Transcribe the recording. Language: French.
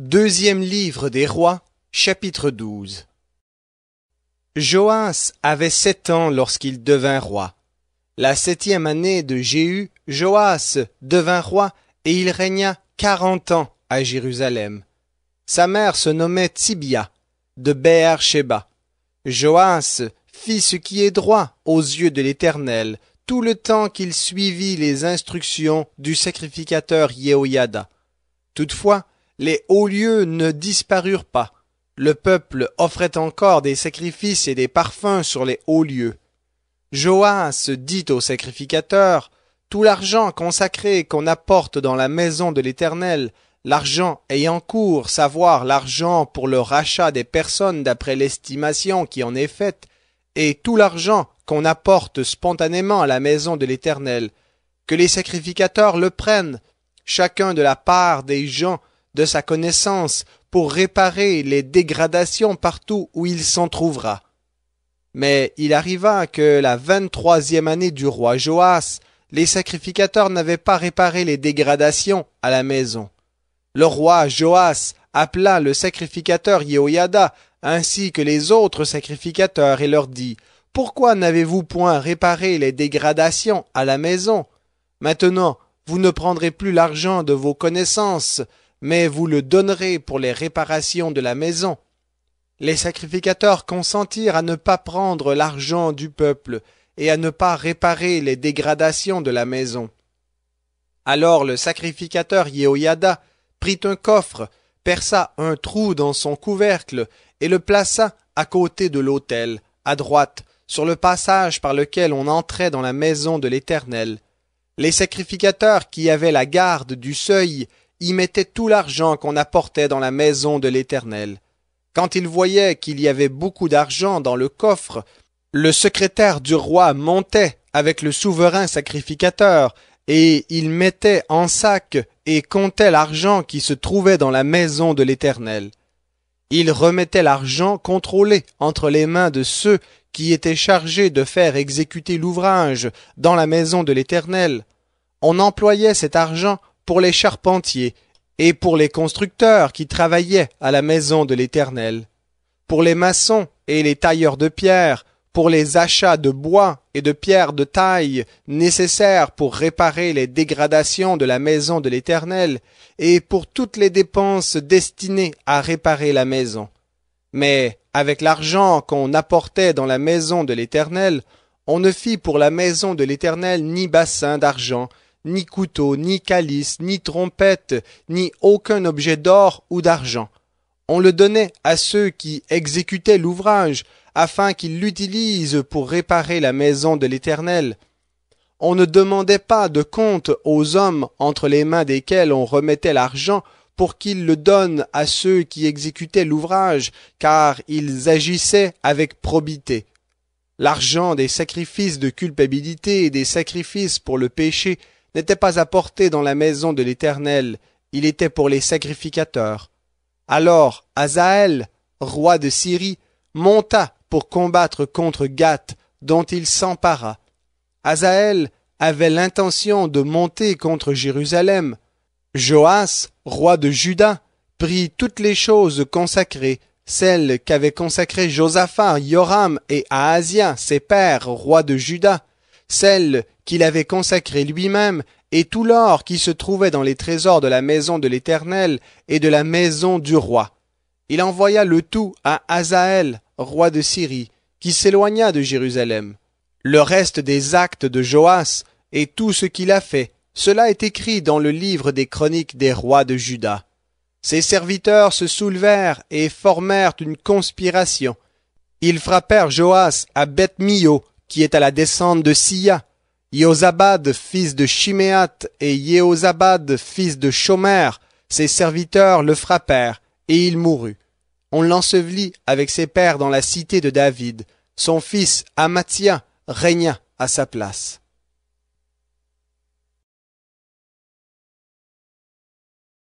Deuxième livre des rois, chapitre 12 Joas avait sept ans lorsqu'il devint roi. La septième année de Jéhu, Joas devint roi et il régna quarante ans à Jérusalem. Sa mère se nommait Tibia, de Beer-sheba. Joas fit ce qui est droit aux yeux de l'Éternel, tout le temps qu'il suivit les instructions du sacrificateur Yehoiada. Toutefois, les hauts lieux ne disparurent pas. Le peuple offrait encore des sacrifices et des parfums sur les hauts lieux. Joas dit aux sacrificateurs, Tout l'argent consacré qu'on apporte dans la maison de l'Éternel, l'argent ayant cours, savoir l'argent pour le rachat des personnes d'après l'estimation qui en est faite, et tout l'argent qu'on apporte spontanément à la maison de l'Éternel, que les sacrificateurs le prennent, chacun de la part des gens de sa connaissance pour réparer les dégradations partout où il s'en trouvera. Mais il arriva que la vingt-troisième année du roi Joas, les sacrificateurs n'avaient pas réparé les dégradations à la maison. Le roi Joas appela le sacrificateur Yehoiada, ainsi que les autres sacrificateurs et leur dit Pourquoi n'avez-vous point réparé les dégradations à la maison Maintenant, vous ne prendrez plus l'argent de vos connaissances, mais vous le donnerez pour les réparations de la maison. Les sacrificateurs consentirent à ne pas prendre l'argent du peuple et à ne pas réparer les dégradations de la maison. Alors le sacrificateur Yehoiada prit un coffre, perça un trou dans son couvercle et le plaça à côté de l'autel, à droite, sur le passage par lequel on entrait dans la maison de l'Éternel. Les sacrificateurs qui avaient la garde du seuil y mettait tout l'argent qu'on apportait dans la maison de l'Éternel. Quand il voyait qu'il y avait beaucoup d'argent dans le coffre, le secrétaire du roi montait avec le souverain sacrificateur, et il mettait en sac et comptait l'argent qui se trouvait dans la maison de l'Éternel. Il remettait l'argent contrôlé entre les mains de ceux qui étaient chargés de faire exécuter l'ouvrage dans la maison de l'Éternel. On employait cet argent pour les charpentiers et pour les constructeurs qui travaillaient à la maison de l'Éternel, pour les maçons et les tailleurs de pierre, pour les achats de bois et de pierres de taille nécessaires pour réparer les dégradations de la maison de l'Éternel, et pour toutes les dépenses destinées à réparer la maison. Mais avec l'argent qu'on apportait dans la maison de l'Éternel, on ne fit pour la maison de l'Éternel ni bassin d'argent, ni couteau, ni calice, ni trompette, ni aucun objet d'or ou d'argent. On le donnait à ceux qui exécutaient l'ouvrage, afin qu'ils l'utilisent pour réparer la maison de l'Éternel. On ne demandait pas de compte aux hommes entre les mains desquels on remettait l'argent pour qu'ils le donnent à ceux qui exécutaient l'ouvrage, car ils agissaient avec probité. L'argent des sacrifices de culpabilité et des sacrifices pour le péché n'était pas apporté dans la maison de l'Éternel, il était pour les sacrificateurs. Alors Azaël, roi de Syrie, monta pour combattre contre Gath, dont il s'empara. Azaël avait l'intention de monter contre Jérusalem. Joas, roi de Juda, prit toutes les choses consacrées, celles qu'avaient consacrées Josaphat, Joram et Ahazia, ses pères, rois de Juda, celle qu'il avait consacrée lui-même, et tout l'or qui se trouvait dans les trésors de la maison de l'Éternel et de la maison du roi. Il envoya le tout à Azaël, roi de Syrie, qui s'éloigna de Jérusalem. Le reste des actes de Joas et tout ce qu'il a fait, cela est écrit dans le livre des chroniques des rois de Juda. Ses serviteurs se soulevèrent et formèrent une conspiration. Ils frappèrent Joas à beth qui est à la descente de Sia, Yozabad, fils de Shimeat, et Yehozabad, fils de Shomer, ses serviteurs le frappèrent, et il mourut. On l'ensevelit avec ses pères dans la cité de David. Son fils Amatia régna à sa place.